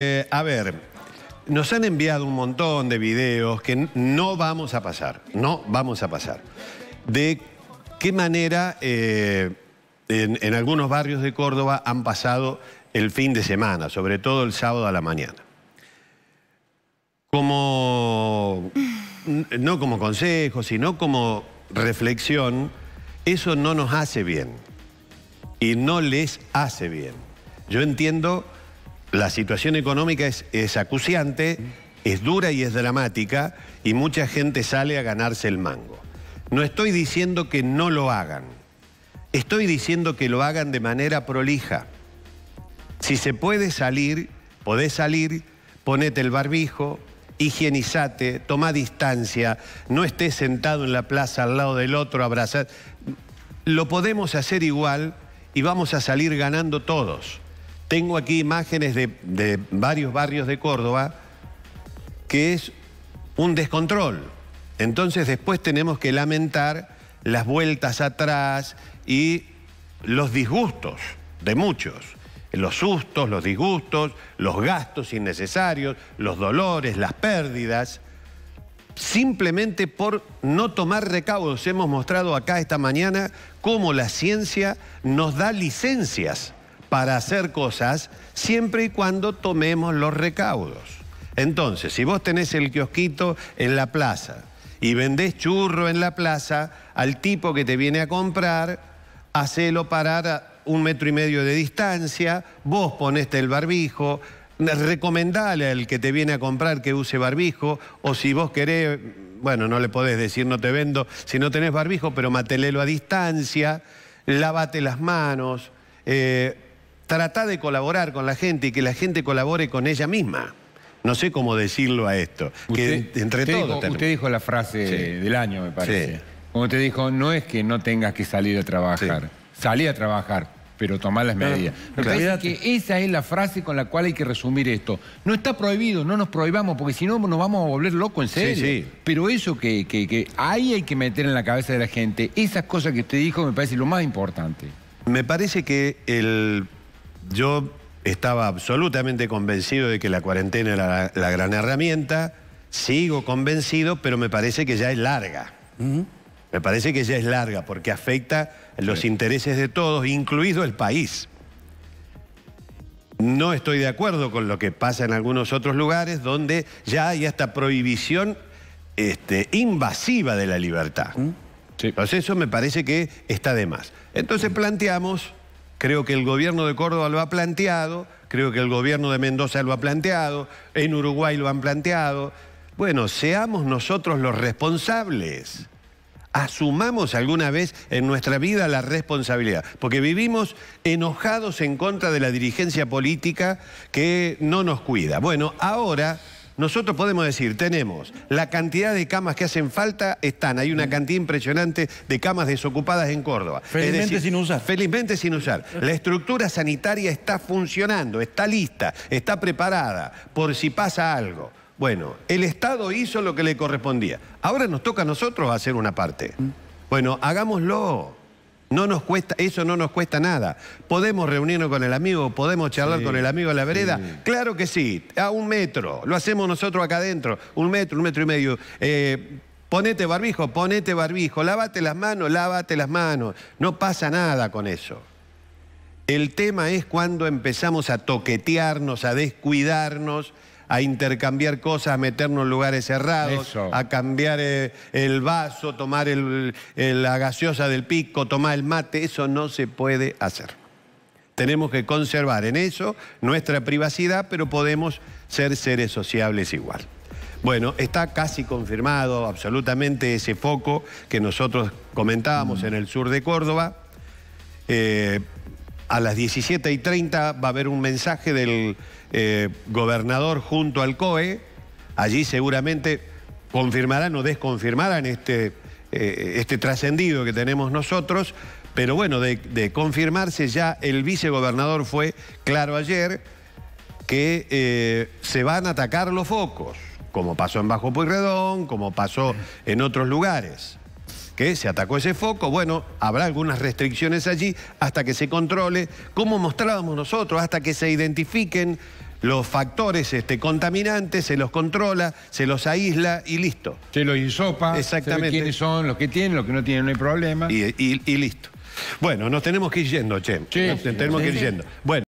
Eh, a ver, nos han enviado un montón de videos que no vamos a pasar, no vamos a pasar. De qué manera eh, en, algunos barrios de Córdoba han pasado el fin de semana, sobre todo el sábado a la mañana. Como, no como consejo, sino como reflexión, eso no nos hace bien y no les hace bien. Yo entiendo la situación económica es, acuciante, es dura y es dramática y mucha gente sale a ganarse el mango. No estoy diciendo que no lo hagan, estoy diciendo que lo hagan de manera prolija. Si se puede salir, podés salir, ponete el barbijo, higienizate, toma distancia, no estés sentado en la plaza al lado del otro, abrazar. Lo podemos hacer igual y vamos a salir ganando todos. Tengo aquí imágenes de, varios barrios de Córdoba que es un descontrol. Entonces después tenemos que lamentar las vueltas atrás y los disgustos de muchos. Los sustos, los disgustos, los gastos innecesarios, los dolores, las pérdidas. Simplemente por no tomar recaudos. Hemos mostrado acá esta mañana cómo la ciencia nos da licencias para hacer cosas siempre y cuando tomemos los recaudos. Entonces, si vos tenés el kiosquito en la plaza y vendés churro en la plaza al tipo que te viene a comprar, hacelo parar a un metro y medio de distancia, vos poneste el barbijo, recomendale al que te viene a comprar que use barbijo, o si vos querés, bueno, no le podés decir no te vendo si no tenés barbijo, pero matelelo a distancia, lávate las manos, eh, Trata de colaborar con la gente y que la gente colabore con ella misma. No sé cómo decirlo a esto. Usted, que entre usted Dijo, dijo la frase del año, me parece. Como te dijo, no es que no tengas que salir a trabajar. Salí a trabajar, pero tomar las ah, medidas. Me realidad que esa es la frase con la cual hay que resumir esto. No está prohibido, no nos prohibamos, porque si no nos vamos a volver locos, en serio. Pero eso que, que, ahí hay que meter en la cabeza de la gente, esas cosas que usted dijo me parece lo más importante. Me parece que el yo estaba absolutamente convencido de que la cuarentena era la, gran herramienta, sigo convencido, pero me parece que ya es larga. Me parece que ya es larga porque afecta los intereses de todos, incluido el país. No estoy de acuerdo con lo que pasa en algunos otros lugares donde ya hay esta prohibición este, invasiva de la libertad. Entonces eso me parece que está de más. Entonces planteamos Creo que el gobierno de Córdoba lo ha planteado, creo que el gobierno de Mendoza lo ha planteado, en Uruguay lo han planteado. Bueno, seamos nosotros los responsables. Asumamos alguna vez en nuestra vida la responsabilidad, porque vivimos enojados en contra de la dirigencia política que no nos cuida. Bueno, ahora nosotros podemos decir, tenemos la cantidad de camas que hacen falta, están. Hay una cantidad impresionante de camas desocupadas en Córdoba. Felizmente sin usar. Felizmente sin usar. La estructura sanitaria está funcionando, está lista, está preparada por si pasa algo. Bueno, el Estado hizo lo que le correspondía. Ahora nos toca a nosotros hacer una parte. Bueno, hagámoslo. No nos cuesta, eso no nos cuesta nada. Podemos reunirnos con el amigo, podemos charlar con el amigo en la vereda. Claro que sí, a un metro. Lo hacemos nosotros acá adentro, un metro, un metro y medio. Eh, ponete barbijo, ponete barbijo. Lávate las manos, lávate las manos. No pasa nada con eso. El tema es cuando empezamos a toquetearnos, a descuidarnos a intercambiar cosas, a meternos en lugares cerrados, a cambiar eh, el vaso, tomar la gaseosa del pico, tomar el mate. Eso no se puede hacer. Tenemos que conservar en eso nuestra privacidad, pero podemos ser seres sociables igual. Bueno, está casi confirmado absolutamente ese foco que nosotros comentábamos mm. en el sur de Córdoba. Eh, a las 17 y 30 va a haber un mensaje del eh, gobernador junto al COE. Allí seguramente confirmarán o desconfirmarán este, eh, este trascendido que tenemos nosotros. Pero bueno, de, confirmarse ya el vicegobernador fue claro ayer que eh, se van a atacar los focos, como pasó en Bajo Pueyrredón, como pasó en otros lugares que se atacó ese foco, bueno, habrá algunas restricciones allí hasta que se controle, como mostrábamos nosotros, hasta que se identifiquen los factores este, contaminantes, se los controla, se los aísla y listo. Se los isopa, Exactamente. quiénes son, los que tienen, los que no tienen, no hay problema. Y, listo. Bueno, nos tenemos que ir yendo, Che. Sí, nos tenemos que ir yendo. Bueno.